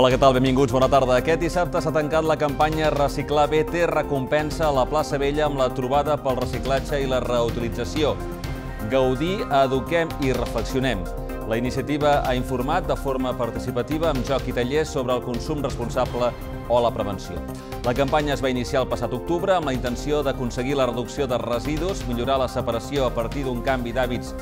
Hola, què tal? Benvinguts, bona tarda. Aquest dissabte s'ha tancat la campanya Reciclar B té recompensa a la plaça Vella amb la trobada pel reciclatge i la reutilització. Gaudir, eduquem i reflexionem. La iniciativa ha informat de forma participativa amb joc i taller sobre el consum responsable o la prevenció. La campanya es va iniciar el passat octubre amb la intenció d'aconseguir la reducció de residus, millorar la separació a partir d'un canvi d'hàbits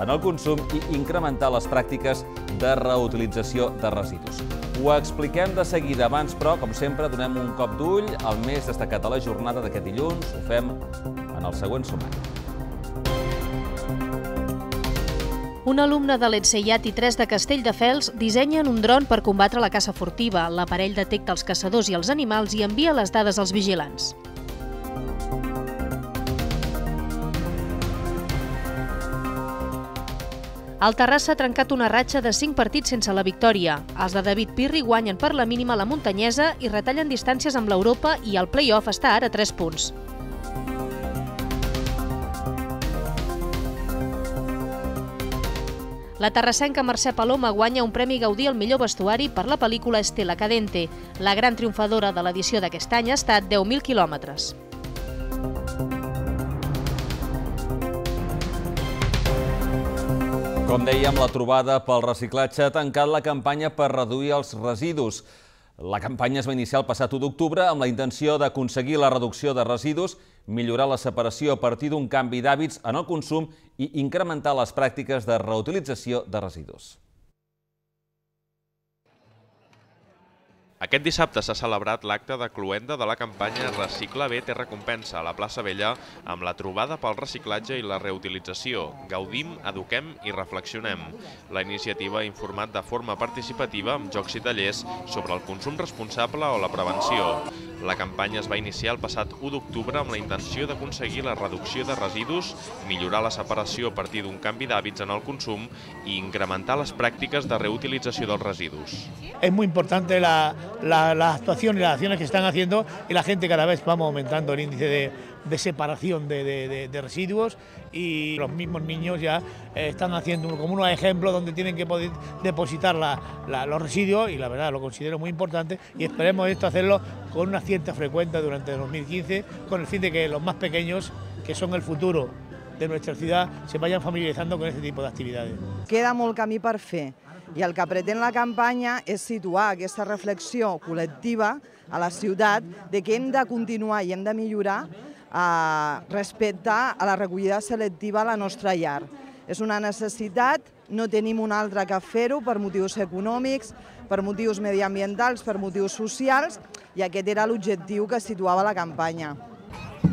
en el consum i incrementar les pràctiques de reutilització de residus. Ho expliquem de seguida abans, però, com sempre, donem un cop d'ull al més destacat a la jornada d'aquest dilluns. Ho fem en el següent sumari. Un alumne de l'Etseiat i tres de Castelldefels dissenyen un dron per combatre la caça furtiva. L'aparell detecta els caçadors i els animals i envia les dades als vigilants. El Terrassa ha trencat una ratxa de 5 partits sense la victòria. Els de David Pirri guanyen per la mínima la muntanyesa i retallen distàncies amb l'Europa i el play-off està ara a 3 punts. La terrassenca Mercè Paloma guanya un Premi Gaudí al millor vestuari per la pel·lícula Estela Cadente. La gran triomfadora de l'edició d'aquest any ha estat 10.000 quilòmetres. Com dèiem, la trobada pel reciclatge ha tancat la campanya per reduir els residus. La campanya es va iniciar el passat 1 d'octubre amb la intenció d'aconseguir la reducció de residus, millorar la separació a partir d'un canvi d'hàbits en el consum i incrementar les pràctiques de reutilització de residus. Aquest dissabte s'ha celebrat l'acte de cloenda de la campanya Recicla B té recompensa a la plaça Vella amb la trobada pel reciclatge i la reutilització. Gaudim, eduquem i reflexionem. La iniciativa ha informat de forma participativa amb jocs i tallers sobre el consum responsable o la prevenció. La campanya es va iniciar el passat 1 d'octubre amb la intenció d'aconseguir la reducció de residus, millorar la separació a partir d'un canvi d'hàbits en el consum i incrementar les pràctiques de reutilització dels residus. És molt important la, la, la actuación y las acciones que están haciendo y la gente cada vez vamos aumentando el índice de, separación de, residuos y los mismos niños ya eh, están haciendo como unos ejemplos donde tienen que poder depositar los residuos y la verdad lo considero muy importante y esperemos esto hacerlo con una cierta frecuencia durante 2015 con el fin de que los más pequeños que son el futuro de nuestra ciudad se vayan familiarizando con este tipo de actividades. Queda molcami camí para I el que pretén la campanya és situar aquesta reflexió col·lectiva a la ciutat de que hem de continuar i hem de millorar eh, respecte a la recollida selectiva a la nostra llar. És una necessitat, no tenim una altra que fer-ho per motius econòmics, per motius mediambientals, per motius socials, i aquest era l'objectiu que situava la campanya.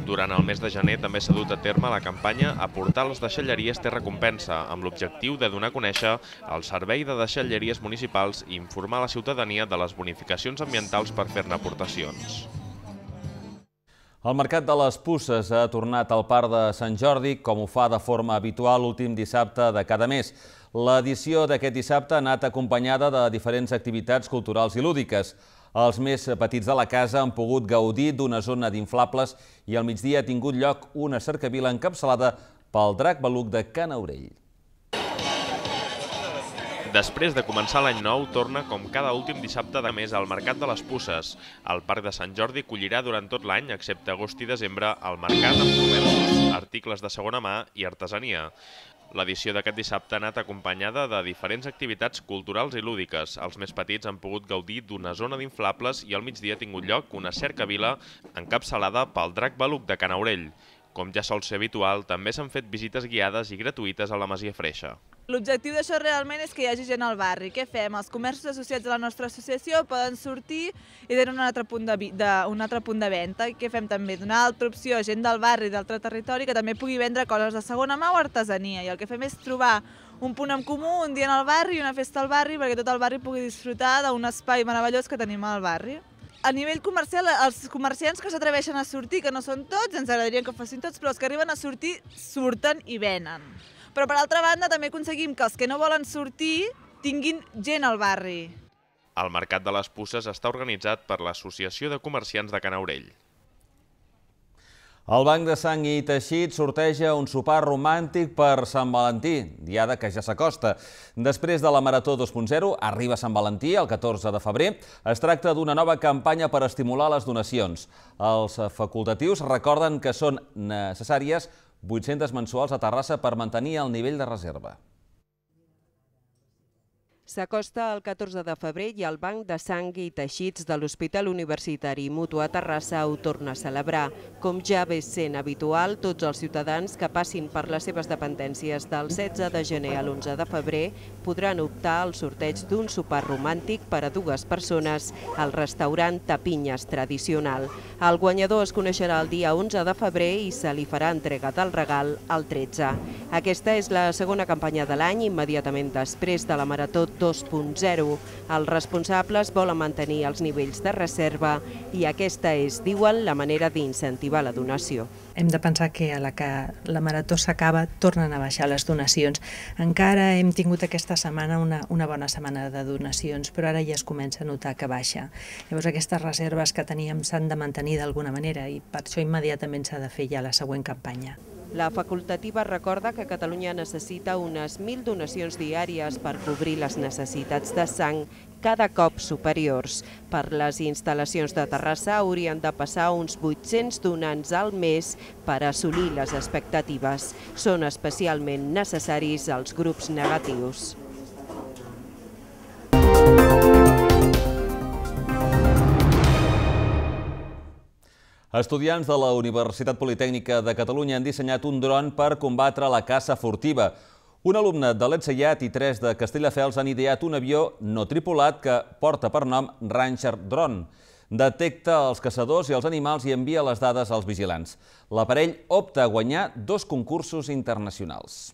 Durant el mes de gener també s'ha dut a terme la campanya Aportar les deixalleries té recompensa, amb l'objectiu de donar a conèixer el servei de deixalleries municipals i informar la ciutadania de les bonificacions ambientals per fer-ne aportacions. El Mercat de les Pusses ha tornat al Parc de Sant Jordi, com ho fa de forma habitual l'últim dissabte de cada mes. L'edició d'aquest dissabte ha anat acompanyada de diferents activitats culturals i lúdiques. Els més petits de la casa han pogut gaudir d'una zona d'inflables i al migdia ha tingut lloc una cercavila encapçalada pel drac baluc de Can Aurell. Després de començar l'any nou, torna com cada últim dissabte de mes al Mercat de les Pusses. El Parc de Sant Jordi collirà durant tot l'any, excepte agost i desembre, el mercat amb comerços, articles de segona mà i artesania. L'edició d'aquest dissabte ha anat acompanyada de diferents activitats culturals i lúdiques. Els més petits han pogut gaudir d'una zona d'inflables i al migdia ha tingut lloc una cerca vila encapçalada pel Drac Baluc de Canaurell. Com ja sol ser habitual, també s'han fet visites guiades i gratuïtes a la Masia Freixa. L'objectiu d'això realment és que hi hagi gent al barri. Què fem? Els comerços associats a la nostra associació poden sortir i tenen un altre punt de, de, un altre punt de venda. I què fem també? Donar altra opció a gent del barri, d'altre territori, que també pugui vendre coses de segona mà o artesania. I el que fem és trobar un punt en comú, un dia en el barri i una festa al barri, perquè tot el barri pugui disfrutar d'un espai meravellós que tenim al barri a nivell comercial, els comerciants que s'atreveixen a sortir, que no són tots, ens agradaria que fessin tots, però els que arriben a sortir surten i venen. Però per altra banda també aconseguim que els que no volen sortir tinguin gent al barri. El Mercat de les Pusses està organitzat per l'Associació de Comerciants de Canaurell. El Banc de Sang i Teixit sorteja un sopar romàntic per Sant Valentí, diada que ja s'acosta. Després de la Marató 2.0 arriba Sant Valentí el 14 de febrer. Es tracta d'una nova campanya per estimular les donacions. Els facultatius recorden que són necessàries 800 mensuals a Terrassa per mantenir el nivell de reserva. S'acosta el 14 de febrer i el Banc de Sang i Teixits de l'Hospital Universitari Mutua Terrassa ho torna a celebrar. Com ja ve sent habitual, tots els ciutadans que passin per les seves dependències del 16 de gener a l'11 de febrer podran optar al sorteig d'un sopar romàntic per a dues persones al restaurant Tapinyes Tradicional. El guanyador es coneixerà el dia 11 de febrer i se li farà entrega del regal el 13. Aquesta és la segona campanya de l'any, immediatament després de la Marató 2.0. Els responsables volen mantenir els nivells de reserva i aquesta és, diuen, la manera d'incentivar la donació. Hem de pensar que a la que la marató s'acaba tornen a baixar les donacions. Encara hem tingut aquesta setmana una, una bona setmana de donacions, però ara ja es comença a notar que baixa. Llavors aquestes reserves que teníem s'han de mantenir d'alguna manera i per això immediatament s'ha de fer ja la següent campanya. La facultativa recorda que Catalunya necessita unes 1.000 donacions diàries per cobrir les necessitats de sang cada cop superiors. Per les instal·lacions de Terrassa haurien de passar uns 800 donants al mes per assolir les expectatives. Són especialment necessaris els grups negatius. Estudiants de la Universitat Politècnica de Catalunya han dissenyat un dron per combatre la caça furtiva. Un alumne de l'Etzellat i tres de Castellafels han ideat un avió no tripulat que porta per nom Ranger Drone. Detecta els caçadors i els animals i envia les dades als vigilants. L'aparell opta a guanyar dos concursos internacionals.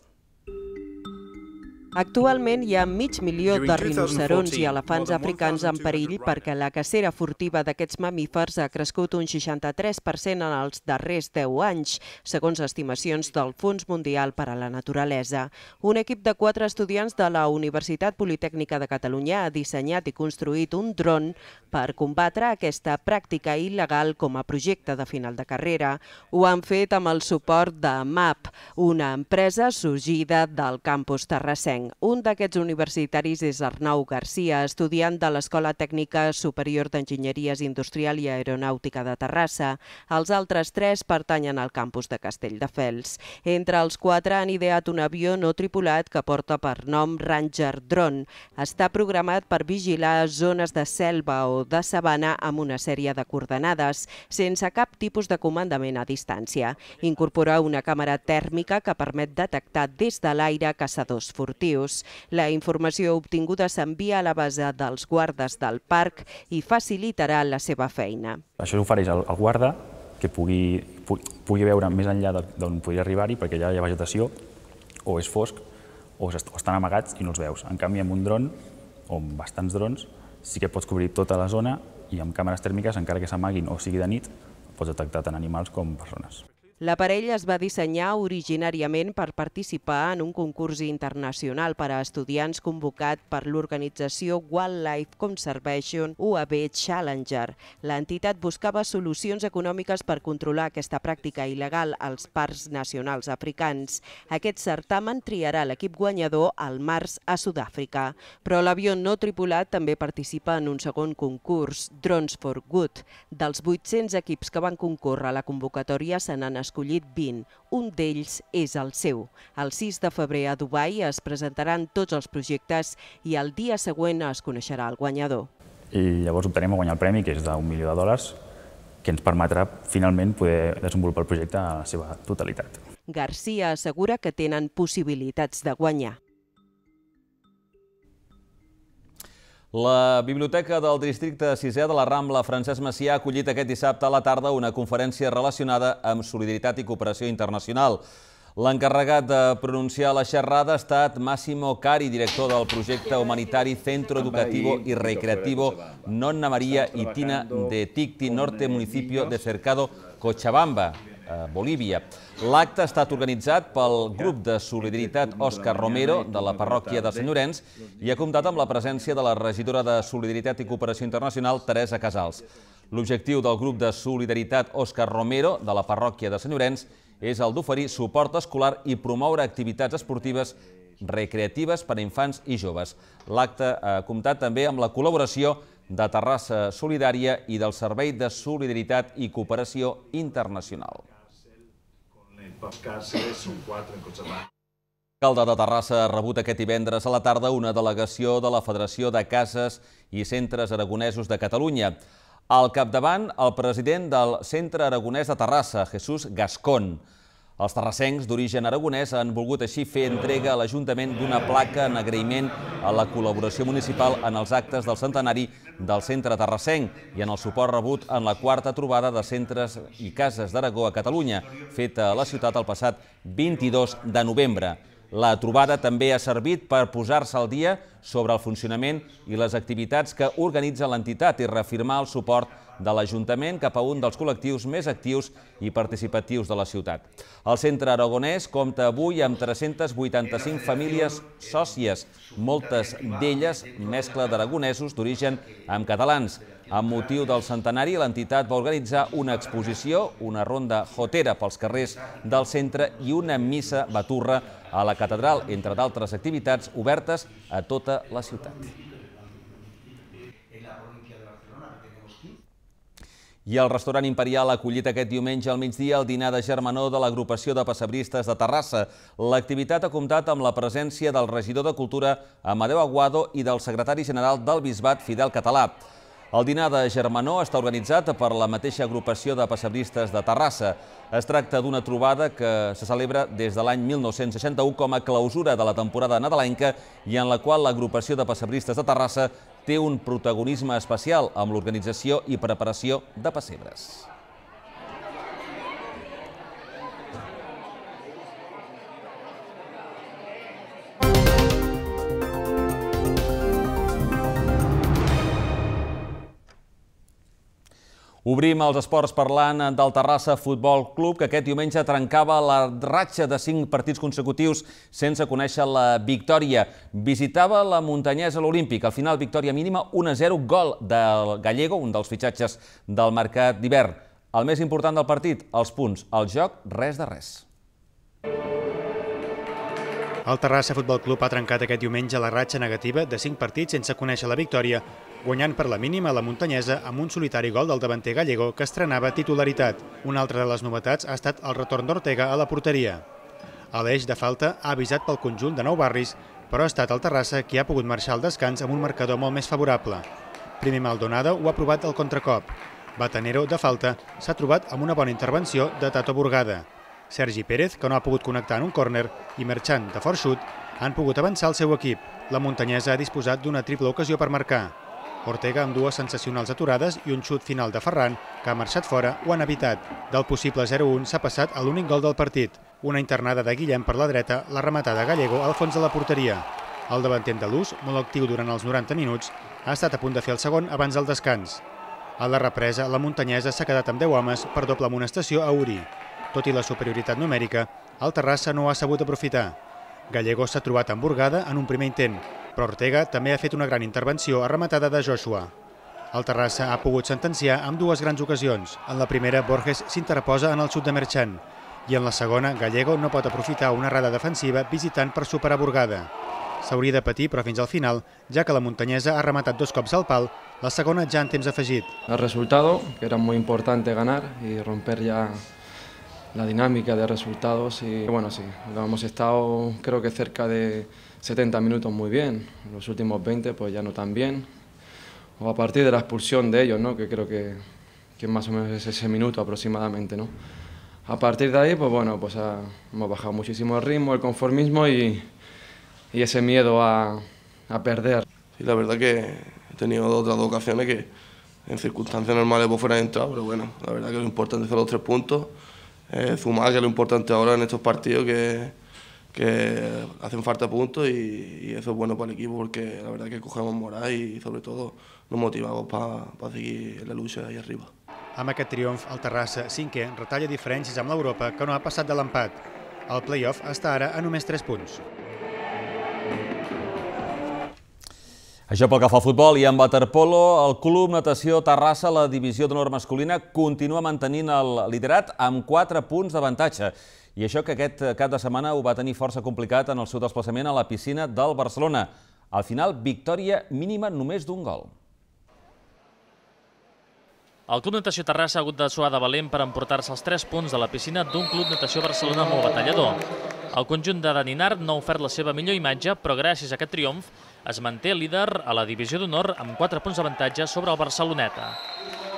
Actualment hi ha mig milió de rinocerons i elefants africans en perill perquè la cacera furtiva d'aquests mamífers ha crescut un 63% en els darrers 10 anys, segons estimacions del Fons Mundial per a la Naturalesa. Un equip de quatre estudiants de la Universitat Politècnica de Catalunya ha dissenyat i construït un dron per combatre aquesta pràctica il·legal com a projecte de final de carrera. Ho han fet amb el suport de MAP, una empresa sorgida del campus terrassenc. Canadenc. Un d'aquests universitaris és Arnau Garcia, estudiant de l'Escola Tècnica Superior d'Enginyeries Industrial i Aeronàutica de Terrassa. Els altres tres pertanyen al campus de Castelldefels. Entre els quatre han ideat un avió no tripulat que porta per nom Ranger Drone. Està programat per vigilar zones de selva o de sabana amb una sèrie de coordenades, sense cap tipus de comandament a distància. Incorpora una càmera tèrmica que permet detectar des de l'aire caçadors furtius efectius. La informació obtinguda s'envia a la base dels guardes del parc i facilitarà la seva feina. Això s'ofereix al guarda que pugui, pugui veure més enllà d'on podria arribar-hi, perquè allà hi ha vegetació, o és fosc, o estan amagats i no els veus. En canvi, amb un dron, o amb bastants drons, sí que pots cobrir tota la zona i amb càmeres tèrmiques, encara que s'amaguin o sigui de nit, pots detectar tant animals com persones. L'aparell es va dissenyar originàriament per participar en un concurs internacional per a estudiants convocat per l'organització Wildlife Conservation UAB Challenger. L'entitat buscava solucions econòmiques per controlar aquesta pràctica il·legal als parcs nacionals africans. Aquest certamen triarà l'equip guanyador al març a Sud-àfrica. Però l'avió no tripulat també participa en un segon concurs, Drones for Good. Dels 800 equips que van concórrer a la convocatòria se n'han escollit 20. Un d'ells és el seu. El 6 de febrer a Dubai es presentaran tots els projectes i el dia següent es coneixerà el guanyador. I llavors obtenim a guanyar el premi, que és d'un milió de dòlars, que ens permetrà finalment poder desenvolupar el projecte a la seva totalitat. Garcia assegura que tenen possibilitats de guanyar. La Biblioteca del Districte 6è de la Rambla Francesc Macià ha acollit aquest dissabte a la tarda una conferència relacionada amb solidaritat i cooperació internacional. L'encarregat de pronunciar la xerrada ha estat Massimo Cari, director del projecte humanitari Centro Educativo y Recreativo Nonna María y Tina de Ticti Norte, municipio de Cercado, Cochabamba. Bolívia. L'acte ha estat organitzat pel grup de solidaritat Òscar Romero de la parròquia de Sant Llorenç i ha comptat amb la presència de la regidora de Solidaritat i Cooperació Internacional, Teresa Casals. L'objectiu del grup de solidaritat Òscar Romero de la parròquia de Sant Llorenç és el d'oferir suport escolar i promoure activitats esportives recreatives per a infants i joves. L'acte ha comptat també amb la col·laboració de Terrassa Solidària i del Servei de Solidaritat i Cooperació Internacional per càrceres, són quatre en Cochabamba. L'alcalde de Terrassa ha rebut aquest divendres a la tarda una delegació de la Federació de Cases i Centres Aragonesos de Catalunya. Al capdavant, el president del Centre Aragonès de Terrassa, Jesús Gascón. Els terrassencs d'origen aragonès han volgut així fer entrega a l'Ajuntament d'una placa en agraïment a la col·laboració municipal en els actes del centenari del centre Terrassenc i en el suport rebut en la quarta trobada de centres i cases d'Aragó a Catalunya, feta a la ciutat el passat 22 de novembre. La trobada també ha servit per posar-se al dia sobre el funcionament i les activitats que organitza l'entitat i reafirmar el suport de l'Ajuntament cap a un dels col·lectius més actius i participatius de la ciutat. El centre aragonès compta avui amb 385 famílies sòcies, moltes d'elles mescla d'aragonesos d'origen amb catalans. Amb motiu del centenari, l'entitat va organitzar una exposició, una ronda jotera pels carrers del centre i una missa baturra a la catedral, entre d'altres activitats obertes a tota la ciutat. I el restaurant Imperial ha acollit aquest diumenge al migdia el dinar de germanó de l'agrupació de passebristes de Terrassa. L'activitat ha comptat amb la presència del regidor de Cultura, Amadeu Aguado, i del secretari general del Bisbat, Fidel Català. El dinar de Germanó està organitzat per la mateixa agrupació de passebristes de Terrassa. Es tracta d'una trobada que se celebra des de l'any 1961 com a clausura de la temporada nadalenca i en la qual l'agrupació de passebristes de Terrassa té un protagonisme especial amb l'organització i preparació de passebres. Obrim els esports parlant del Terrassa Futbol Club, que aquest diumenge trencava la ratxa de cinc partits consecutius sense conèixer la victòria. Visitava la muntanyesa l'Olímpic. Al final, victòria mínima 1-0, gol del Gallego, un dels fitxatges del mercat d'hivern. El més important del partit, els punts. El joc, res de res. El Terrassa Futbol Club ha trencat aquest diumenge la ratxa negativa de 5 partits sense conèixer la victòria, guanyant per la mínima la muntanyesa amb un solitari gol del davanter gallego que estrenava titularitat. Una altra de les novetats ha estat el retorn d'Ortega a la porteria. A l'eix de falta ha avisat pel conjunt de nou barris, però ha estat el Terrassa qui ha pogut marxar al descans amb un marcador molt més favorable. Primer Maldonado ho ha provat al contracop. Batanero, de falta, s'ha trobat amb una bona intervenció de Tato Burgada. Sergi Pérez, que no ha pogut connectar en un córner, i Merchant, de fort xut, han pogut avançar el seu equip. La muntanyesa ha disposat d'una triple ocasió per marcar. Ortega amb dues sensacionals aturades i un xut final de Ferran, que ha marxat fora, ho han evitat. Del possible 0-1 s'ha passat a l'únic gol del partit. Una internada de Guillem per la dreta, la rematada Gallego al fons de la porteria. El de l'ús, molt actiu durant els 90 minuts, ha estat a punt de fer el segon abans del descans. A la represa, la muntanyesa s'ha quedat amb 10 homes per doble amonestació a Uri. Tot i la superioritat numèrica, el Terrassa no ha sabut aprofitar. Gallegos s'ha trobat emburgada en un primer intent, però Ortega també ha fet una gran intervenció arrematada de Joshua. El Terrassa ha pogut sentenciar amb dues grans ocasions. En la primera, Borges s'interposa en el sud de Merchant i en la segona, Gallego no pot aprofitar una rada defensiva visitant per superar Borgada. S'hauria de patir, però fins al final, ja que la muntanyesa ha rematat dos cops al pal, la segona ja en temps afegit. El resultat, que era molt important ganar i romper ja la dinámica de resultados y bueno, sí, hemos estado creo que cerca de 70 minutos muy bien, los últimos 20 pues ya no tan bien, o a partir de la expulsión de ellos, ¿no? que creo que, que más o menos es ese minuto aproximadamente. ¿no? A partir de ahí, pues bueno, pues ha, hemos bajado muchísimo el ritmo, el conformismo y, y ese miedo a, a perder. Sí, la verdad que he tenido otras dos ocasiones que en circunstancias normales pues fueran entrado, pero bueno, la verdad que lo importante son los tres puntos. eh, sumar, ah, que es lo importante ahora en estos partidos que, que hacen falta puntos y, y, eso es bueno para el equipo porque la verdad es que cogemos moral y sobre todo nos motivamos para pa seguir en la lucha ahí arriba. Amb aquest triomf, el Terrassa, 5è retalla diferències amb l'Europa, que no ha passat de l'empat. El play-off està ara a només 3 punts. Això pel que fa al futbol i en waterpolo, el Club Natació Terrassa, la divisió d'honor masculina, continua mantenint el liderat amb 4 punts d'avantatge. I això que aquest cap de setmana ho va tenir força complicat en el seu desplaçament a la piscina del Barcelona. Al final, victòria mínima només d'un gol. El Club Natació Terrassa ha hagut de suar de valent per emportar-se els 3 punts de la piscina d'un Club Natació Barcelona molt batallador. El conjunt de Daninar no ha ofert la seva millor imatge, però gràcies a aquest triomf es manté líder a la divisió d'honor amb 4 punts d'avantatge sobre el Barceloneta.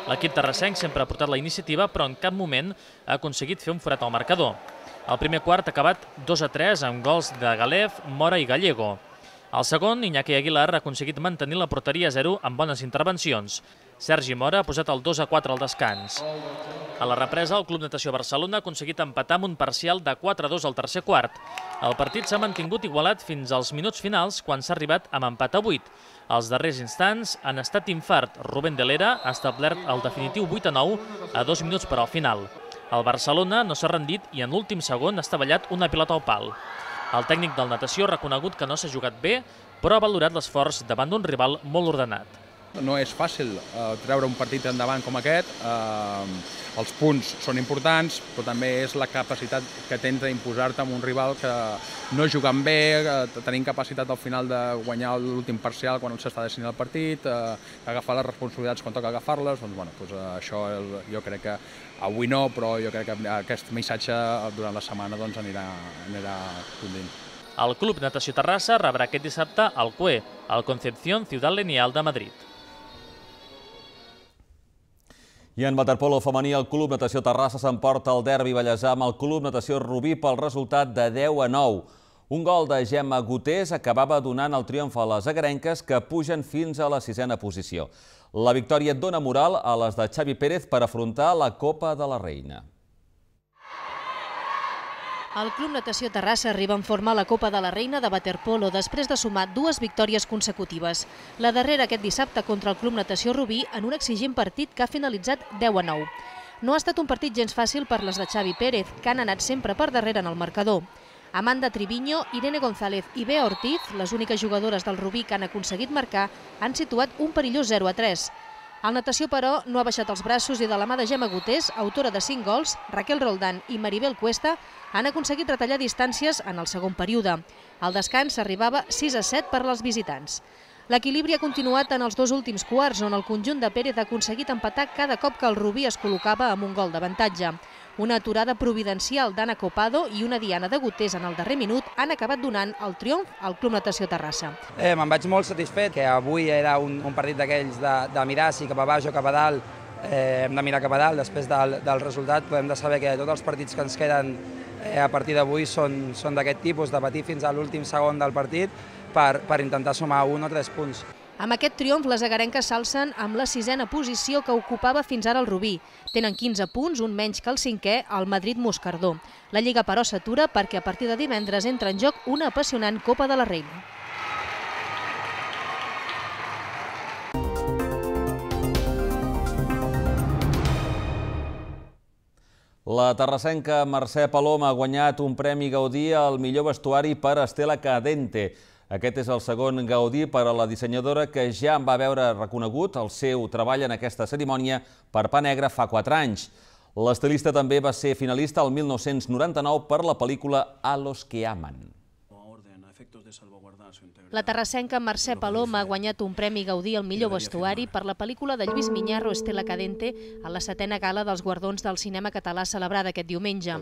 L'equip terrassenc sempre ha portat la iniciativa, però en cap moment ha aconseguit fer un forat al marcador. El primer quart ha acabat 2 a 3 amb gols de Galef, Mora i Gallego. El segon, Iñaki Aguilar, ha aconseguit mantenir la porteria a 0 amb bones intervencions. Sergi Mora ha posat el 2 a 4 al descans. A la represa, el Club Natació Barcelona ha aconseguit empatar amb un parcial de 4 a 2 al tercer quart. El partit s'ha mantingut igualat fins als minuts finals, quan s'ha arribat amb empat a 8. Els darrers instants han estat infart. Rubén de Lera ha establert el definitiu 8 a 9 a dos minuts per al final. El Barcelona no s'ha rendit i en l'últim segon ha estavellat una pilota al pal. El tècnic del natació ha reconegut que no s'ha jugat bé, però ha valorat l'esforç davant d'un rival molt ordenat no és fàcil eh, treure un partit endavant com aquest. Eh, els punts són importants, però també és la capacitat que tens d'imposar-te amb un rival que no jugant bé, eh, tenint capacitat al final de guanyar l'últim parcial quan s'està decidint el partit, eh, agafar les responsabilitats quan toca agafar-les, doncs, bueno, doncs, eh, això jo crec que avui no, però jo crec que aquest missatge durant la setmana doncs, anirà, anirà condint. El Club Natació Terrassa rebrà aquest dissabte al CUE, al Concepción Ciudad Lenial de Madrid. I en waterpolo femení, el Club Natació Terrassa s'emporta el derbi Vallèsà amb el Club Natació Rubí pel resultat de 10 a 9. Un gol de Gemma Gutés acabava donant el triomf a les agrenques que pugen fins a la sisena posició. La victòria dona moral a les de Xavi Pérez per afrontar la Copa de la Reina. El Club Natació Terrassa arriba en forma a la Copa de la Reina de Waterpolo després de sumar dues victòries consecutives. La darrera aquest dissabte contra el Club Natació Rubí en un exigent partit que ha finalitzat 10 a 9. No ha estat un partit gens fàcil per les de Xavi Pérez, que han anat sempre per darrere en el marcador. Amanda Triviño, Irene González i Bea Ortiz, les úniques jugadores del Rubí que han aconseguit marcar, han situat un perillós 0 a 3. El natació, però, no ha baixat els braços i de la mà de Gemma Gutés, autora de 5 gols, Raquel Roldán i Maribel Cuesta, han aconseguit retallar distàncies en el segon període. El descans arribava 6 a 7 per als visitants. L'equilibri ha continuat en els dos últims quarts, on el conjunt de Pérez ha aconseguit empatar cada cop que el Rubí es col·locava amb un gol d'avantatge. Una aturada providencial d'Anna Copado i una diana de Gutés en el darrer minut han acabat donant el triomf al Club Natació Terrassa. Eh, Me'n vaig molt satisfet, que avui era un, un partit d'aquells de, de mirar si cap a baix o cap a dalt, eh, hem de mirar cap a dalt, després del, del resultat podem de saber que tots els partits que ens queden eh, a partir d'avui són, són d'aquest tipus, de patir fins a l'últim segon del partit per, per intentar sumar un o tres punts. Amb aquest triomf, les agarenques s'alcen amb la sisena posició que ocupava fins ara el Rubí. Tenen 15 punts, un menys que el cinquè, el Madrid-Moscardó. La Lliga, però, s'atura perquè a partir de divendres entra en joc una apassionant Copa de la Reina. La terrassenca Mercè Paloma ha guanyat un premi Gaudí al millor vestuari per Estela Cadente. Aquest és el segon Gaudí per a la dissenyadora que ja en va veure reconegut el seu treball en aquesta cerimònia per Pa negre fa 4 anys. L'estilista també va ser finalista el 1999 per la pel·lícula A los que aman. La terrassenca Mercè Palom ha guanyat un premi Gaudí al millor vestuari per la pel·lícula de Lluís Miñarro Estela Cadente a la setena gala dels guardons del cinema català celebrada aquest diumenge.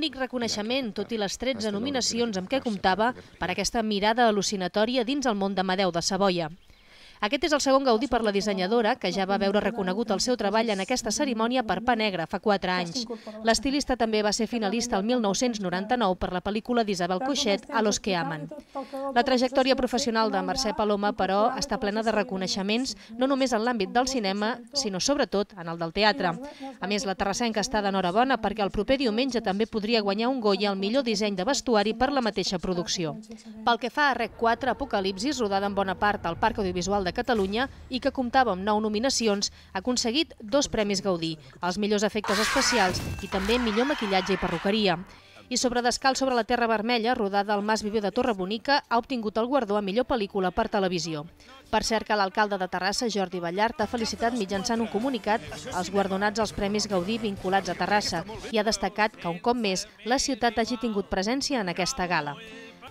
Únic reconeixement, tot i les 13 nominacions amb què comptava, per aquesta mirada al·lucinatòria dins el món d'Amadeu de Savoia. Aquest és el segon gaudí per la dissenyadora, que ja va veure reconegut el seu treball en aquesta cerimònia per pa negre fa 4 anys. L'estilista també va ser finalista el 1999 per la pel·lícula d'Isabel Coixet, A los que aman. La trajectòria professional de Mercè Paloma, però, està plena de reconeixements, no només en l'àmbit del cinema, sinó sobretot en el del teatre. A més, la Terrassenca està d'enhorabona perquè el proper diumenge també podria guanyar un Goya al millor disseny de vestuari per la mateixa producció. Pel que fa a Rec 4, Apocalipsis, rodada en bona part al Parc Audiovisual de Catalunya i que comptava amb nou nominacions, ha aconseguit dos Premis Gaudí, els millors efectes especials i també millor maquillatge i perruqueria. I sobre Descal sobre la Terra Vermella, rodada al Mas Viver de Torre Bonica, ha obtingut el guardó a millor pel·lícula per televisió. Per cert que l'alcalde de Terrassa, Jordi Ballart, ha felicitat mitjançant un comunicat els guardonats als Premis Gaudí vinculats a Terrassa i ha destacat que un cop més la ciutat hagi tingut presència en aquesta gala.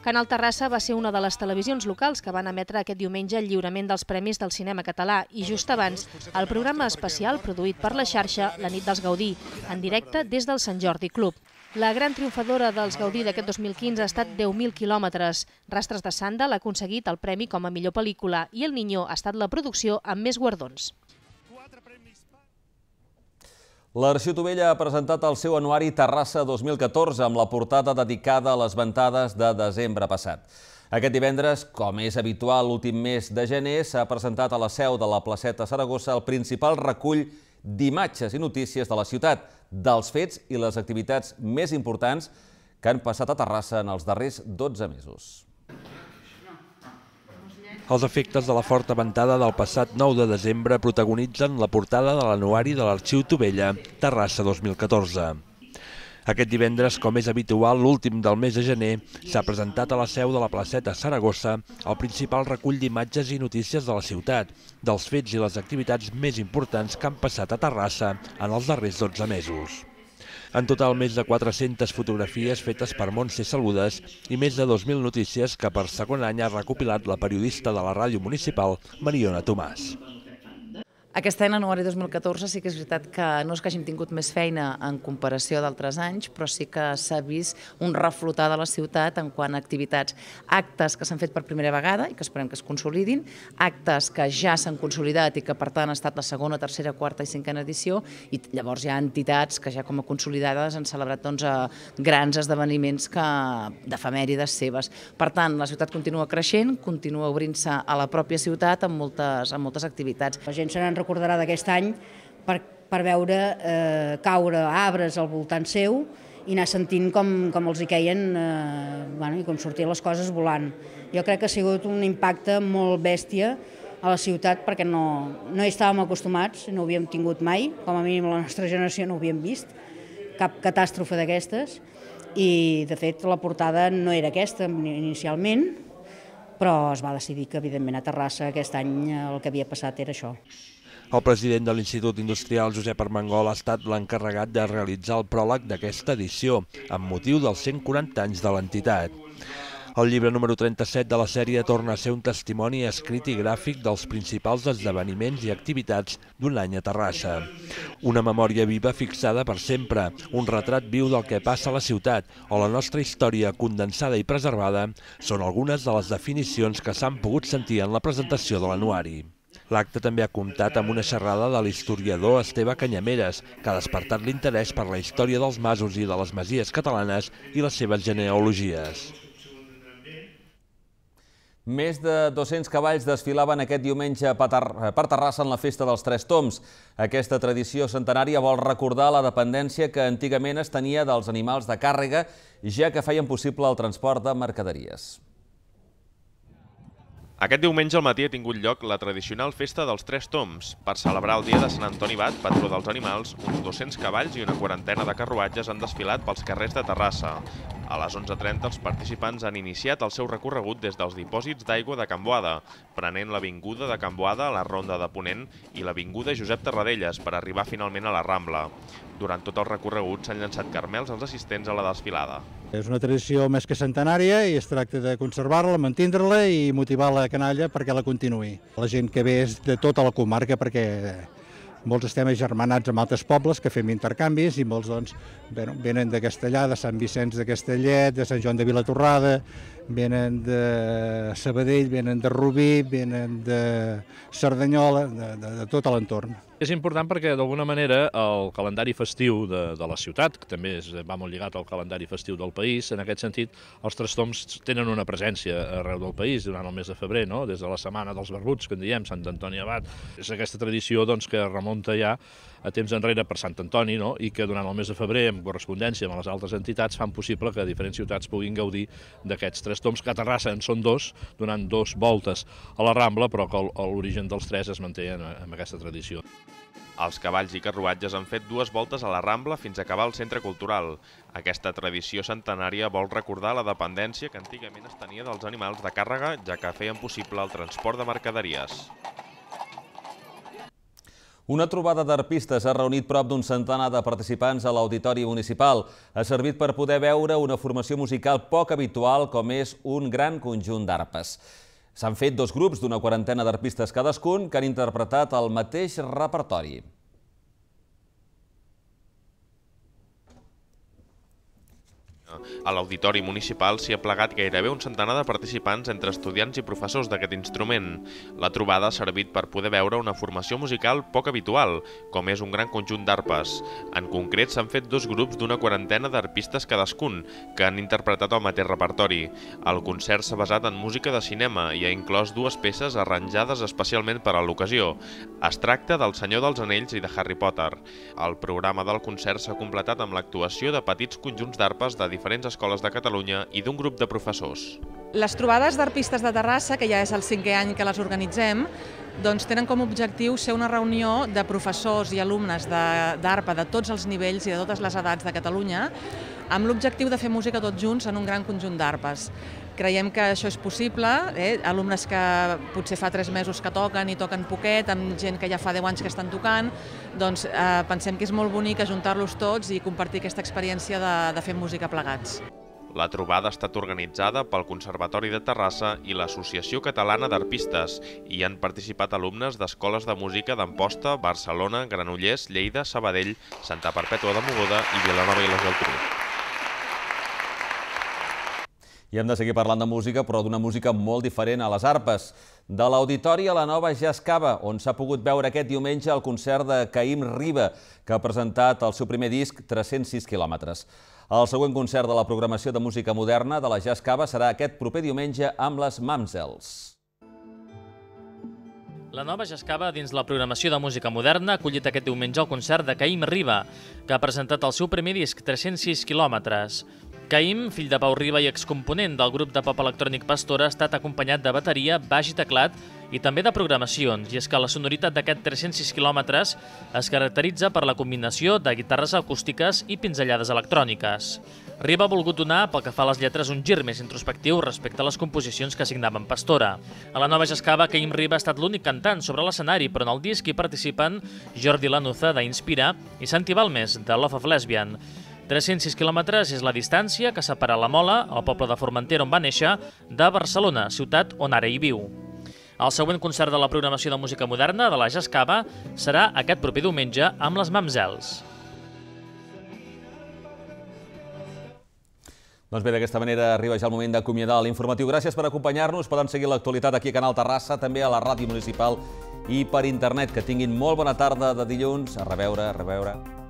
Canal Terrassa va ser una de les televisions locals que van emetre aquest diumenge el lliurament dels Premis del Cinema Català i just abans el programa especial produït per la xarxa La nit dels Gaudí, en directe des del Sant Jordi Club. La gran triomfadora dels Gaudí d'aquest 2015 ha estat 10.000 quilòmetres. Rastres de Sanda l'ha aconseguit el premi com a millor pel·lícula i El Niño ha estat la producció amb més guardons. L'Arxiu Tovella ha presentat el seu anuari Terrassa 2014 amb la portada dedicada a les ventades de desembre passat. Aquest divendres, com és habitual l'últim mes de gener, s'ha presentat a la seu de la placeta Saragossa el principal recull d'imatges i notícies de la ciutat, dels fets i les activitats més importants que han passat a Terrassa en els darrers 12 mesos. Els efectes de la forta ventada del passat 9 de desembre protagonitzen la portada de l'anuari de l'Arxiu Tovella, Terrassa 2014. Aquest divendres, com és habitual, l'últim del mes de gener, s'ha presentat a la seu de la placeta Saragossa el principal recull d'imatges i notícies de la ciutat, dels fets i les activitats més importants que han passat a Terrassa en els darrers 12 mesos. En total, més de 400 fotografies fetes per Montse Saludes i més de 2.000 notícies que per segon any ha recopilat la periodista de la ràdio municipal, Mariona Tomàs. Aquest any, l'anuari 2014, sí que és veritat que no és que hàgim tingut més feina en comparació d'altres anys, però sí que s'ha vist un reflotar de la ciutat en quant a activitats, actes que s'han fet per primera vegada i que esperem que es consolidin, actes que ja s'han consolidat i que per tant han estat la segona, tercera, quarta i cinquena edició, i llavors hi ha entitats que ja com a consolidades han celebrat doncs, eh, grans esdeveniments que d'efemèrides seves. Per tant, la ciutat continua creixent, continua obrint-se a la pròpia ciutat amb moltes, amb moltes activitats. La gent se n'han recordarà d'aquest any per, per veure eh, caure arbres al voltant seu i anar sentint com, com els hi queien eh, bueno, i com sortien les coses volant. Jo crec que ha sigut un impacte molt bèstia a la ciutat perquè no, no hi estàvem acostumats, no ho havíem tingut mai, com a mínim la nostra generació no ho havíem vist, cap catàstrofe d'aquestes, i de fet la portada no era aquesta inicialment, però es va decidir que evidentment a Terrassa aquest any el que havia passat era això. El president de l'Institut Industrial Josep Armengol ha estat l'encarregat de realitzar el pròleg d'aquesta edició, amb motiu dels 140 anys de l'entitat. El llibre número 37 de la sèrie torna a ser un testimoni escrit i gràfic dels principals esdeveniments i activitats d'un any a Terrassa. Una memòria viva fixada per sempre, un retrat viu del que passa a la ciutat o la nostra història condensada i preservada són algunes de les definicions que s'han pogut sentir en la presentació de l'anuari. L'acte també ha comptat amb una xerrada de l'historiador Esteve Canyameres, que ha despertat l'interès per la història dels masos i de les masies catalanes i les seves genealogies. Més de 200 cavalls desfilaven aquest diumenge per Terrassa en la Festa dels Tres Toms. Aquesta tradició centenària vol recordar la dependència que antigament es tenia dels animals de càrrega, ja que feien possible el transport de mercaderies. Aquest diumenge al matí ha tingut lloc la tradicional festa dels Tres Toms per celebrar el dia de Sant Antoni Bat, patró dels animals, uns 200 cavalls i una quarantena de carruatges han desfilat pels carrers de Terrassa. A les 11.30 els participants han iniciat el seu recorregut des dels dipòsits d'aigua de Camboada, prenent l'avinguda de Camboada a la Ronda de Ponent i l'avinguda Josep Tarradellas per arribar finalment a la Rambla. Durant tot el recorregut s'han llançat carmels als assistents a la desfilada. És una tradició més que centenària i es tracta de conservar-la, mantindre-la i motivar la canalla perquè la continuï. La gent que ve és de tota la comarca perquè molts estem agermanats amb altres pobles que fem intercanvis i molts doncs, bueno, venen de Castellà, de Sant Vicenç de Castellet, de Sant Joan de Vilatorrada, venen de Sabadell, venen de Rubí, venen de Cerdanyola, de, de, de tot l'entorn. És important perquè, d'alguna manera, el calendari festiu de, de la ciutat, que també és, va molt lligat al calendari festiu del país, en aquest sentit, els trastoms tenen una presència arreu del país durant el mes de febrer, no? des de la setmana dels barbuts, que en diem, Sant Antoni Abat. És aquesta tradició doncs, que remunta ja a temps enrere per Sant Antoni, no? i que durant el mes de febrer, en correspondència amb les altres entitats, fan possible que diferents ciutats puguin gaudir d'aquests tres tombs, que a Terrassa en són dos, donant dos voltes a la Rambla, però que l'origen dels tres es manté en, en aquesta tradició. Els cavalls i carruatges han fet dues voltes a la Rambla fins a acabar al centre cultural. Aquesta tradició centenària vol recordar la dependència que antigament es tenia dels animals de càrrega, ja que feien possible el transport de mercaderies. Una trobada d'arpistes ha reunit prop d'un centenar de participants a l'Auditori Municipal. Ha servit per poder veure una formació musical poc habitual com és un gran conjunt d'arpes. S'han fet dos grups d'una quarantena d'arpistes cadascun que han interpretat el mateix repertori. A l'Auditori Municipal s'hi ha plegat gairebé un centenar de participants entre estudiants i professors d'aquest instrument. La trobada ha servit per poder veure una formació musical poc habitual, com és un gran conjunt d'arpes. En concret, s'han fet dos grups d'una quarantena d'arpistes cadascun, que han interpretat el mateix repertori. El concert s'ha basat en música de cinema i ha inclòs dues peces arranjades especialment per a l'ocasió. Es tracta del Senyor dels Anells i de Harry Potter. El programa del concert s'ha completat amb l'actuació de petits conjunts d'arpes de diferents diferents escoles de Catalunya i d'un grup de professors. Les trobades d'arpistes de Terrassa, que ja és el cinquè any que les organitzem, doncs tenen com a objectiu ser una reunió de professors i alumnes d'ARPA de, de tots els nivells i de totes les edats de Catalunya amb l'objectiu de fer música tots junts en un gran conjunt d'arpes. Creiem que això és possible, eh? alumnes que potser fa tres mesos que toquen i toquen poquet, amb gent que ja fa 10 anys que estan tocant, doncs eh, pensem que és molt bonic ajuntar-los tots i compartir aquesta experiència de, de fer música plegats. La trobada ha estat organitzada pel Conservatori de Terrassa i l'Associació Catalana d'Arpistes i han participat alumnes d'escoles de música d'Amposta, Barcelona, Granollers, Lleida, Sabadell, Santa Perpètua de Mogoda i Vilanova i la Geltrú. I hem de seguir parlant de música, però d'una música molt diferent a les arpes. De l'Auditori a la Nova Jazz Cava, on s'ha pogut veure aquest diumenge el concert de Caïm Riba, que ha presentat el seu primer disc 306 quilòmetres. El següent concert de la programació de música moderna de la Jazz Cava serà aquest proper diumenge amb les Mamsels. La nova Jascava, dins la programació de música moderna, ha acollit aquest diumenge el concert de Caïm Riba, que ha presentat el seu primer disc, 306 quilòmetres. Caim, fill de Pau Riba i excomponent del grup de pop electrònic Pastora, ha estat acompanyat de bateria, baix i teclat i també de programacions, i és que la sonoritat d'aquest 306 km es caracteritza per la combinació de guitarres acústiques i pinzellades electròniques. Riba ha volgut donar, pel que fa a les lletres, un gir més introspectiu respecte a les composicions que signaven Pastora. A la nova jascava, Caim Riba ha estat l'únic cantant sobre l'escenari, però en el disc hi participen Jordi Lanuza, d'Inspira, i Santi Balmes, de Love of Lesbian. 306 quilòmetres és la distància que separa la Mola, el poble de Formentera on va néixer, de Barcelona, ciutat on ara hi viu. El següent concert de la programació de música moderna de la Jascava serà aquest proper diumenge amb les Mamzels. Doncs bé, d'aquesta manera arriba ja el moment d'acomiadar l'informatiu. Gràcies per acompanyar-nos. Poden seguir l'actualitat aquí a Canal Terrassa, també a la ràdio municipal i per internet. Que tinguin molt bona tarda de dilluns. A reveure, a reveure.